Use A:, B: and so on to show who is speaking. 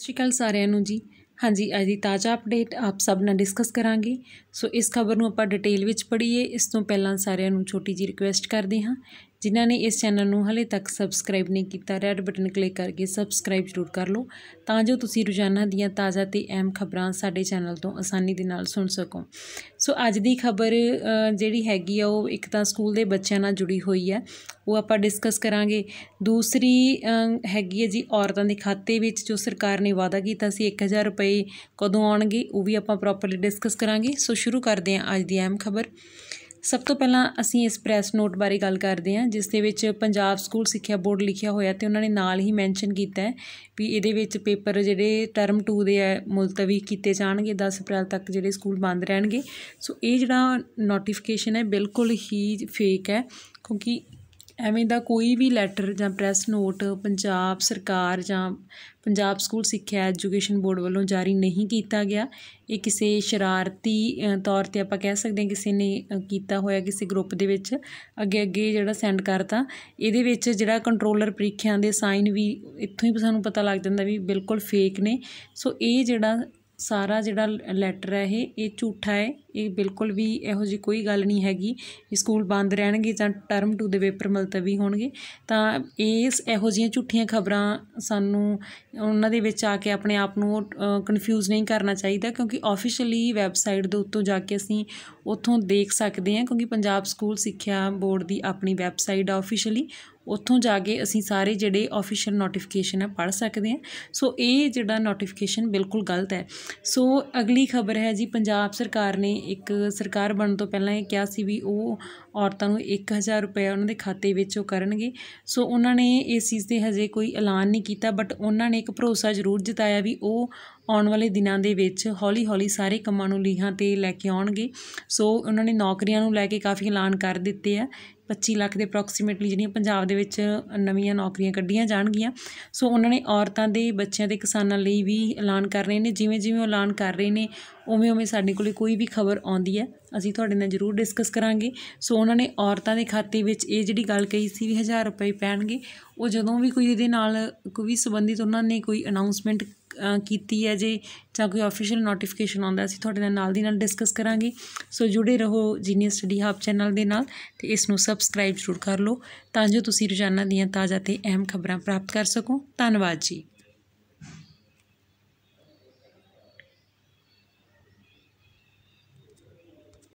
A: ਸਤਿ ਸ਼੍ਰੀ ਅਕਾਲ ਸਾਰਿਆਂ ਨੂੰ ਜੀ ਹਾਂਜੀ ਅੱਜ ਦੀ ਤਾਜ਼ਾ ਅਪਡੇਟ ਆਪ ਸਭ ਨਾਲ ਡਿਸਕਸ ਕਰਾਂਗੇ ਸੋ ਇਸ ਖਬਰ ਨੂੰ ਆਪਾਂ ਡਿਟੇਲ ਵਿੱਚ ਪੜ੍ਹੀਏ ਇਸ ਤੋਂ ਪਹਿਲਾਂ ਸਾਰਿਆਂ ਨੂੰ ਛੋਟੀ ਜੀ ਰਿਕੁਐਸਟ ਕਰਦੇ ਹਾਂ ਜਿਨ੍ਹਾਂ ਨੇ ਇਸ ਚੈਨਲ ਨੂੰ ਹਲੇ ਤੱਕ ਸਬਸਕ੍ਰਾਈਬ ਨਹੀਂ ਕੀਤਾ ਰੈੱਡ ਬਟਨ ਕਲਿੱਕ ਕਰਕੇ ਸਬਸਕ੍ਰਾਈਬ ਜ਼ਰੂਰ ਕਰ ਲਓ ਤਾਂ ਜੋ ਤੁਸੀਂ ਰੋਜ਼ਾਨਾ ਦੀਆਂ ਤਾਜ਼ਾ ਤੇ ਅਹਿਮ ਖਬਰਾਂ ਸਾਡੇ ਚੈਨਲ ਤੋਂ ਆਸਾਨੀ ਦੇ ਨਾਲ ਸੁਣ ਸਕੋ ਸੋ ਅੱਜ ਦੀ ਖਬਰ ਜਿਹੜੀ ਹੈਗੀ ਆ ਉਹ ਇੱਕ ਤਾਂ ਸਕੂਲ ਦੇ ਬੱਚਿਆਂ ਨਾਲ ਜੁੜੀ ਹੋਈ ਹੈ ਉਹ ਆਪਾਂ ਡਿਸਕਸ ਕਰਾਂਗੇ ਦੂਸਰੀ ਹੈਗੀ ਹੈ ਜੀ ਔਰਤਾਂ ਦੇ ਖਾਤੇ ਵਿੱਚ ਜੋ ਸਰਕਾਰ ਨੇ ਵਾਅਦਾ ਕੀਤਾ ਸੀ 1000 ਰੁਪਏ ਕਦੋਂ ਆਉਣਗੇ ਉਹ ਵੀ ਆਪਾਂ ਪ੍ਰੋਪਰਲੀ ਡਿਸਕਸ ਕਰਾਂਗੇ ਸੋ ਸ਼ੁਰੂ ਕਰਦੇ ਹਾਂ ਅੱਜ ਦੀ ਅਹਿਮ ਖਬਰ ਸਭ ਤੋਂ ਪਹਿਲਾਂ ਅਸੀਂ ਇਸ ਪ੍ਰੈਸ ਨੋਟ ਬਾਰੇ ਗੱਲ ਕਰਦੇ ਹਾਂ ਜਿਸ ਦੇ ਵਿੱਚ ਪੰਜਾਬ ਸਕੂਲ ਸਿੱਖਿਆ ਬੋਰਡ ਲਿਖਿਆ ਹੋਇਆ ਤੇ ਉਹਨਾਂ ਨੇ ਨਾਲ ਹੀ ਮੈਂਸ਼ਨ ਕੀਤਾ ਹੈ ਵੀ ਇਹਦੇ ਵਿੱਚ ਪੇਪਰ ਜਿਹੜੇ ਟਰਮ 2 ਦੇ ਹੈ ਮੁਲਤਵੀ ਕੀਤੇ ਜਾਣਗੇ 10 ਅਪ੍ਰੈਲ ਤੱਕ ਜਿਹੜੇ ਸਕੂਲ ਬੰਦ ਰਹਿਣਗੇ ਸੋ ਇਹ ਜਿਹੜਾ ਨੋਟੀਫਿਕੇਸ਼ਨ ਹੈ ਬਿਲਕੁਲ ਹੀ ਫੇਕ ਹੈ ਕਿਉਂਕਿ ਐਵੇਂ ਦਾ ਕੋਈ ਵੀ ਲੈਟਰ ਜਾਂ ਪ੍ਰੈਸ ਨੋਟ ਪੰਜਾਬ ਸਰਕਾਰ ਜਾਂ ਪੰਜਾਬ ਸਕੂਲ ਸਿੱਖਿਆ ਐਜੂਕੇਸ਼ਨ ਬੋਰਡ ਵੱਲੋਂ ਜਾਰੀ ਨਹੀਂ ਕੀਤਾ ਗਿਆ ਇਹ ਕਿਸੇ ਸ਼ਰਾਰਤੀ ਤੌਰ ਤੇ ਆਪਾਂ ਕਹਿ ਸਕਦੇ ਹਾਂ ਕਿਸੇ ਨੇ ਕੀਤਾ ਹੋਇਆ ਕਿਸੇ ਗਰੁੱਪ ਦੇ ਵਿੱਚ ਅੱਗੇ ਅੱਗੇ ਜਿਹੜਾ ਸੈਂਡ ਕਰਤਾ ਇਹਦੇ ਵਿੱਚ ਜਿਹੜਾ ਕੰਟਰੋਲਰ ਪ੍ਰੀਖਿਆਾਂ ਦੇ ਸਾਈਨ ਵੀ ਇੱਥੋਂ ਹੀ ਸਾਨੂੰ ਪਤਾ ਲੱਗ ਜਾਂਦਾ ਵੀ ਬਿਲਕੁਲ ਫੇਕ ਨੇ ਸੋ ਇਹ ਜਿਹੜਾ ਸਾਰਾ ਜਿਹੜਾ ਲੈਟਰ ਹੈ ਇਹ ਇਹ ਝੂਠਾ ਹੈ ਇਹ ਬਿਲਕੁਲ ਵੀ ਇਹੋ ਜੀ ਕੋਈ ਗੱਲ ਨਹੀਂ ਹੈਗੀ ਸਕੂਲ ਬੰਦ ਰਹਿਣਗੇ ਜਾਂ ਟਰਮ 2 ਦੇ ਪੇਪਰ ਮਲਤਵੀ ਹੋਣਗੇ ਤਾਂ ਇਸ ਇਹੋ ਜੀਆਂ ਝੂਠੀਆਂ ਖਬਰਾਂ ਸਾਨੂੰ ਉਹਨਾਂ ਦੇ ਵਿੱਚ ਆ ਕੇ ਆਪਣੇ ਆਪ ਨੂੰ ਕਨਫਿਊਜ਼ ਨਹੀਂ ਕਰਨਾ ਚਾਹੀਦਾ ਕਿਉਂਕਿ ਆਫੀਸ਼ੀਅਲੀ ਵੈਬਸਾਈਟ ਦੇ ਉੱਤੋਂ ਜਾ ਕੇ ਅਸੀਂ ਉੱਥੋਂ ਦੇਖ ਸਕਦੇ ਹਾਂ ਕਿਉਂਕਿ ਪੰਜਾਬ ਸਕੂਲ ਸਿੱਖਿਆ ਬੋਰਡ ਦੀ ਆਪਣੀ ਵੈਬਸਾਈਟ ਆ ਆਫੀਸ਼ੀਅਲੀ ਉੱਥੋਂ ਜਾ ਕੇ ਅਸੀਂ ਸਾਰੇ ਜਿਹੜੇ ਆਫੀਸ਼ੀਅਲ ਨੋਟੀਫਿਕੇਸ਼ਨ ਹੈ ਪੜ ਸਕਦੇ ਹਾਂ ਸੋ ਇਹ ਜਿਹੜਾ ਨੋਟੀਫਿਕੇਸ਼ਨ ਬਿਲਕੁਲ ਗਲਤ ਹੈ ਸੋ ਅਗਲੀ ਖਬਰ ਹੈ ਜੀ ਪੰਜਾਬ ਸਰਕਾਰ ਨੇ ਇੱਕ ਸਰਕਾਰ ਬਣਨ ਤੋਂ ਪਹਿਲਾਂ ਇਹ ਕਿਹਾ ਸੀ ਵੀ ਉਹ ਔਰਤਾਂ ਨੂੰ 1000 ਰੁਪਏ ਉਹਨਾਂ ਦੇ ਖਾਤੇ ਵਿੱਚ ਉਹ ਕਰਨਗੇ ਸੋ ਉਹਨਾਂ ਨੇ ਇਸ ਚੀਜ਼ 'ਤੇ ਹਜੇ ਕੋਈ ਐਲਾਨ ਨਹੀਂ ਕੀਤਾ ਬਟ ਉਹਨਾਂ ਨੇ ਇੱਕ ਭਰੋਸਾ ਜ਼ਰੂਰ ਜਤਾਇਆ ਵੀ ਉਹ ਆਉਣ ਵਾਲੇ ਦਿਨਾਂ ਦੇ ਵਿੱਚ ਹੌਲੀ ਹੌਲੀ ਸਾਰੇ ਕੰਮਾਂ ਨੂੰ ਲੀਹਾਂ 'ਤੇ ਲੈ ਕੇ ਆਉਣਗੇ ਸੋ ਉਹਨਾਂ ਨੇ ਨੌਕਰੀਆਂ ਨੂੰ ਲੈ ਕੇ ਕਾਫੀ ਐਲਾਨ ਕਰ ਦਿੱਤੇ ਆ 25 ਲੱਖ ਦੇ ਅਪਰੋਕਸੀਮੇਟਲੀ ਜਿਹੜੀਆਂ ਪੰਜਾਬ ਦੇ ਵਿੱਚ ਨਵੀਆਂ ਨੌਕਰੀਆਂ ਕੱਢੀਆਂ ਜਾਣਗੀਆਂ ਸੋ ਉਹਨਾਂ ਨੇ ਔਰਤਾਂ ਦੇ ਬੱਚਿਆਂ ਦੇ ਕਿਸਾਨਾਂ ਲਈ ਵੀ ਐਲਾਨ ਕਰ ਰਹੇ ਨੇ ਜਿਵੇਂ ਜਿਵੇਂ ਉਹ ਐਲਾਨ ਕਰ ਰਹੇ ਨੇ ਉਵੇਂ ਉਵੇਂ ਸਾਡੇ ਕੋਲੇ ਕੋਈ ਵੀ ਖਬਰ ਆਉਂਦੀ ਹੈ ਅਸੀਂ ਤੁਹਾਡੇ ਨਾਲ ਜ਼ਰੂਰ ਡਿਸਕਸ ਕਰਾਂਗੇ ਸੋ ਉਹਨਾਂ ਨੇ ਔਰਤਾਂ ਦੇ ਖਾਤੇ ਵਿੱਚ ਇਹ ਜਿਹੜੀ ਗੱਲ ਕਹੀ ਸੀ ਵੀ 1000 ਰੁਪਏ ਪੈਣਗੇ ਉਹ ਜਦੋਂ ਵੀ ਕੋਈ ਇਹਦੇ ਨਾਲ ਕੋਈ ਵੀ ਸੰਬੰਧਿਤ ਉਹਨਾਂ ਨੇ ਕੋਈ ਅਨਾਉਂਸਮੈਂਟ ਕੀਤੀ ਹੈ ਜੇ ਜਾਂ ਕੋਈ ਅਫੀਸ਼ੀਅਲ ਨੋਟੀਫਿਕੇਸ਼ਨ ਆਉਂਦਾ ਅਸੀਂ ਤੁਹਾਡੇ ਨਾਲ ਨਾਲ ਦੀ ਨਾਲ ਡਿਸਕਸ ਕਰਾਂਗੇ ਸੋ ਜੁੜੇ ਰਹੋ ਜੀਨੀਅਸ ਸਟੱਡੀ ਹੱਬ ਚੈਨਲ ਦੇ ਨਾਲ ਤੇ ਇਸ ਨੂੰ ਸਬਸਕ੍ਰਾਈਬ ਜ਼ਰੂਰ ਕਰ ਲਓ ਤਾਂ ਜੋ ਤੁਸੀਂ ਰੋਜ਼ਾਨਾ ਦੀਆਂ ਤਾਜ਼ਾ ਤੇ ਅਹਿਮ ਖਬਰਾਂ ਪ੍ਰਾਪਤ ਕਰ ਸਕੋ ਧੰਨਵਾਦ ਜੀ